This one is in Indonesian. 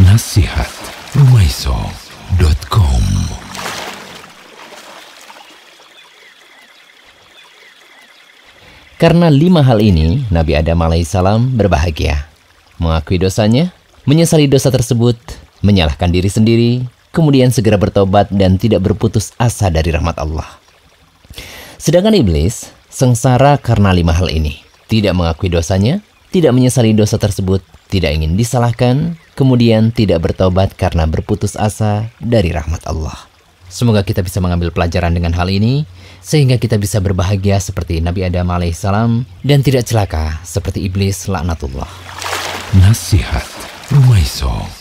Nasihat Rumaiso.com Karena lima hal ini, Nabi Adam alaihissalam berbahagia. Mengakui dosanya, menyesali dosa tersebut, menyalahkan diri sendiri, kemudian segera bertobat dan tidak berputus asa dari rahmat Allah. Sedangkan iblis sengsara karena lima hal ini. Tidak mengakui dosanya, tidak menyesali dosa tersebut, tidak ingin disalahkan, kemudian tidak bertobat karena berputus asa dari rahmat Allah. Semoga kita bisa mengambil pelajaran dengan hal ini, sehingga kita bisa berbahagia seperti Nabi Adam alaihissalam dan tidak celaka seperti iblis laknatullah. Nasihat Rumaisong